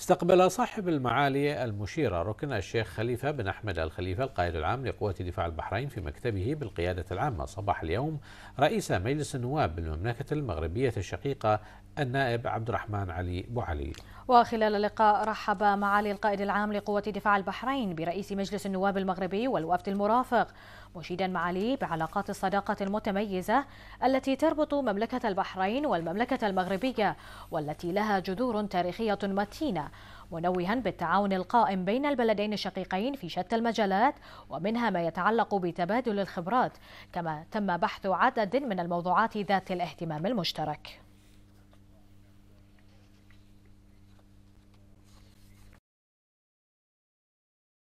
استقبل صاحب المعالي المشيرة ركن الشيخ خليفة بن أحمد الخليفة القائد العام لقوات دفاع البحرين في مكتبه بالقيادة العامة صباح اليوم رئيس مجلس النواب بالمملكة المغربية الشقيقة النائب عبد الرحمن علي بو علي وخلال اللقاء رحب معالي القائد العام لقوة دفاع البحرين برئيس مجلس النواب المغربي والوفد المرافق مشيدا معالي بعلاقات الصداقة المتميزة التي تربط مملكة البحرين والمملكة المغربية والتي لها جذور تاريخية متينة منوها بالتعاون القائم بين البلدين الشقيقين في شتى المجالات ومنها ما يتعلق بتبادل الخبرات كما تم بحث عدد من الموضوعات ذات الاهتمام المشترك